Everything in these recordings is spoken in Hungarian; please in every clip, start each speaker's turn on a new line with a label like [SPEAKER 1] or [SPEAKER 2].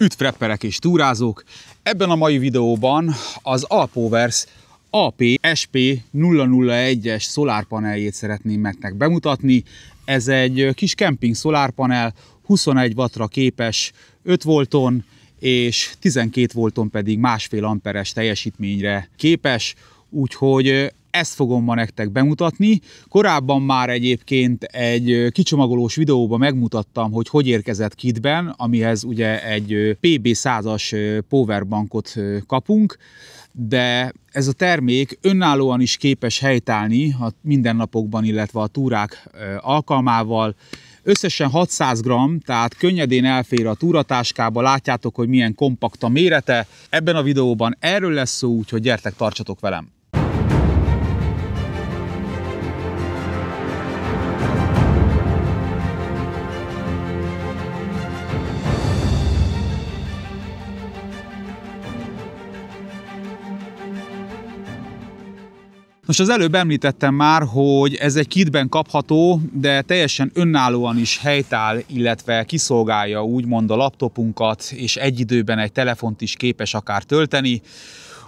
[SPEAKER 1] Üdvrepperek és túrázók! Ebben a mai videóban az Alpovers AP SP001-es szolárpaneljét szeretném nektek bemutatni. Ez egy kis kemping szolárpanel, 21 wattra képes 5 volton, és 12 volton pedig másfél amperes teljesítményre képes, úgyhogy ezt fogom ma nektek bemutatni. Korábban már egyébként egy kicsomagolós videóban megmutattam, hogy hogy érkezett kitben, amihez ugye egy PB100-as powerbankot kapunk, de ez a termék önállóan is képes helytállni a mindennapokban, illetve a túrák alkalmával, Összesen 600 g, tehát könnyedén elfér a túratáskába, látjátok, hogy milyen kompakt a mérete. Ebben a videóban erről lesz szó, úgyhogy gyertek, tartsatok velem! Most az előbb említettem már, hogy ez egy kitben kapható, de teljesen önállóan is helytáll, illetve kiszolgálja úgymond a laptopunkat, és egy időben egy telefont is képes akár tölteni.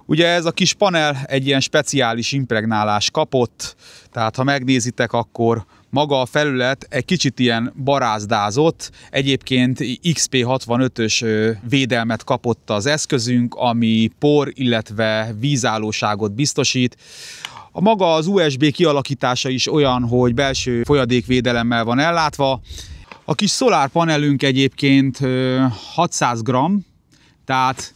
[SPEAKER 1] Ugye ez a kis panel egy ilyen speciális impregnálás kapott, tehát ha megnézitek, akkor maga a felület egy kicsit ilyen barázdázott, egyébként XP65-ös védelmet kapott az eszközünk, ami por, illetve vízállóságot biztosít. A maga az USB kialakítása is olyan, hogy belső folyadékvédelemmel van ellátva. A kis szolárpanelünk egyébként 600 g, tehát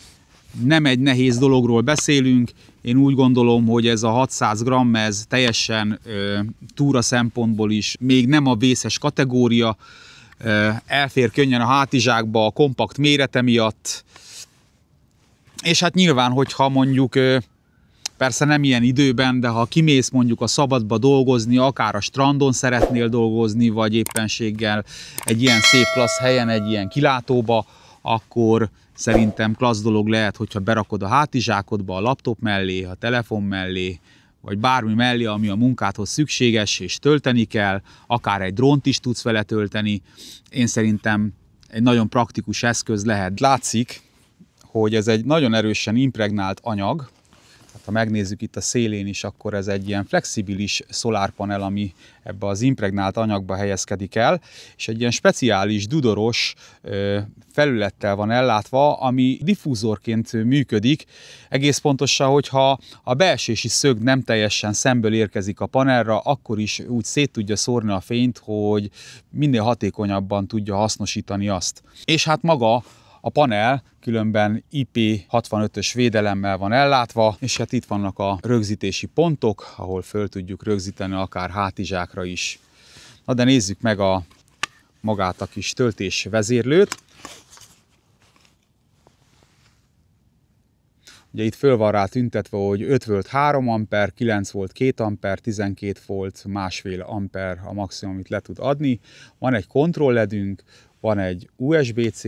[SPEAKER 1] nem egy nehéz dologról beszélünk. Én úgy gondolom, hogy ez a 600 g, ez teljesen túra szempontból is még nem a vészes kategória, elfér könnyen a hátizsákba a kompakt mérete miatt, és hát nyilván, hogyha mondjuk persze nem ilyen időben, de ha kimész mondjuk a szabadba dolgozni, akár a strandon szeretnél dolgozni, vagy éppenséggel egy ilyen szép klassz helyen, egy ilyen kilátóba, akkor szerintem klassz dolog lehet, hogyha berakod a hátizsákodba, a laptop mellé, a telefon mellé, vagy bármi mellé, ami a munkádhoz szükséges, és tölteni kell, akár egy drónt is tudsz vele tölteni. Én szerintem egy nagyon praktikus eszköz lehet. Látszik, hogy ez egy nagyon erősen impregnált anyag, Hát ha megnézzük itt a szélén is, akkor ez egy ilyen flexibilis szolárpanel, ami ebbe az impregnált anyagba helyezkedik el, és egy ilyen speciális, dudoros felülettel van ellátva, ami diffúzorként működik. Egész pontosan, hogyha a belsési szög nem teljesen szemből érkezik a panelra, akkor is úgy szét tudja szórni a fényt, hogy minél hatékonyabban tudja hasznosítani azt. És hát maga a panel különben IP65-ös védelemmel van ellátva, és hát itt vannak a rögzítési pontok, ahol föl tudjuk rögzíteni akár hátizsákra is. Na de nézzük meg a magát a kis töltés vezérlőt. Ugye itt föl van rá tüntetve, hogy 5 volt 3 amper, 9 volt 2 amper, 12 volt másfél amper a maximum, amit le tud adni. Van egy kontrolledünk, van egy USB-C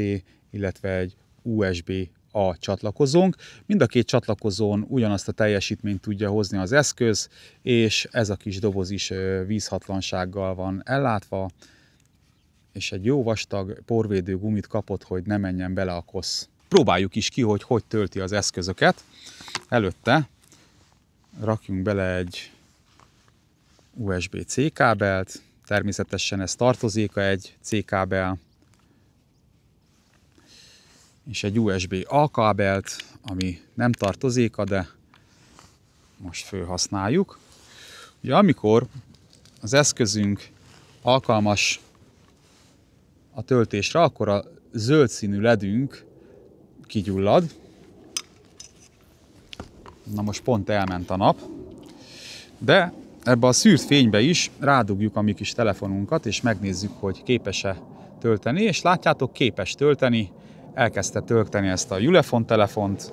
[SPEAKER 1] illetve egy USB a csatlakozónk. Mind a két csatlakozón ugyanazt a teljesítményt tudja hozni az eszköz, és ez a kis doboz is vízhatlansággal van ellátva, és egy jó vastag porvédő gumit kapott, hogy ne menjen bele a kosz. Próbáljuk is ki, hogy hogy tölti az eszközöket. Előtte rakjunk bele egy USB-C kábelt, természetesen ez tartozéka egy C kábel, és egy USB-A kábelt, ami nem tartozéka, de most fölhasználjuk. Ugye amikor az eszközünk alkalmas a töltésre, akkor a zöld színű ledünk kigyullad. Na most pont elment a nap. De ebbe a szűrt fénybe is rádugjuk a mi kis telefonunkat, és megnézzük, hogy képes-e tölteni, és látjátok, képes tölteni, elkezdte tölteni ezt a Julefon telefont,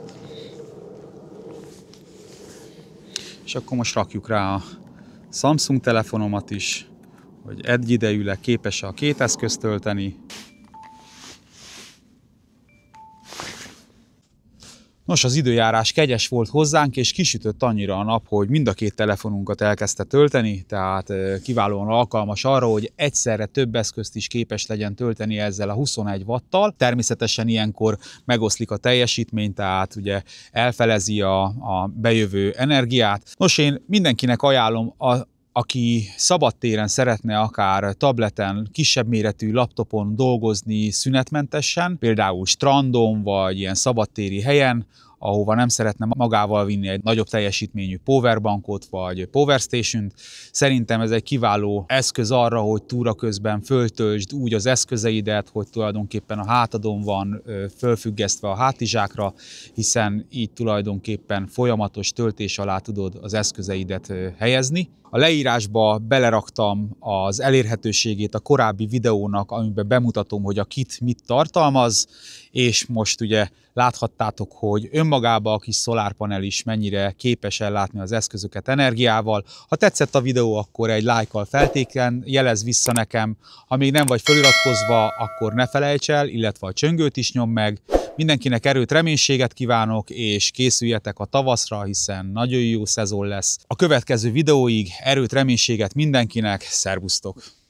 [SPEAKER 1] és akkor most rakjuk rá a Samsung telefonomat is, hogy egyidejűleg képes a két eszközt tölteni, Nos, az időjárás kegyes volt hozzánk, és kisütött annyira a nap, hogy mind a két telefonunkat elkezdte tölteni, tehát kiválóan alkalmas arra, hogy egyszerre több eszközt is képes legyen tölteni ezzel a 21 watttal. Természetesen ilyenkor megoszlik a teljesítmény, tehát ugye elfelezi a, a bejövő energiát. Nos, én mindenkinek ajánlom a, aki szabadtéren szeretne akár tableten, kisebb méretű laptopon dolgozni szünetmentesen, például strandon vagy ilyen szabadtéri helyen, ahova nem szeretne magával vinni egy nagyobb teljesítményű powerbankot vagy power station -t. Szerintem ez egy kiváló eszköz arra, hogy túra közben föltöltsd úgy az eszközeidet, hogy tulajdonképpen a hátadon van fölfüggesztve a hátizsákra, hiszen így tulajdonképpen folyamatos töltés alá tudod az eszközeidet helyezni. A leírásba beleraktam az elérhetőségét a korábbi videónak, amiben bemutatom, hogy a kit mit tartalmaz, és most ugye láthattátok, hogy önmagába a kis szolárpanel is mennyire képes ellátni az eszközöket energiával. Ha tetszett a videó, akkor egy lájkkal feltéken jelez vissza nekem, ha még nem vagy feliratkozva, akkor ne felejts el, illetve a csöngőt is nyom meg. Mindenkinek erőt, reménységet kívánok, és készüljetek a tavaszra, hiszen nagyon jó szezon lesz. A következő videóig erőt, reménységet mindenkinek, szervusztok!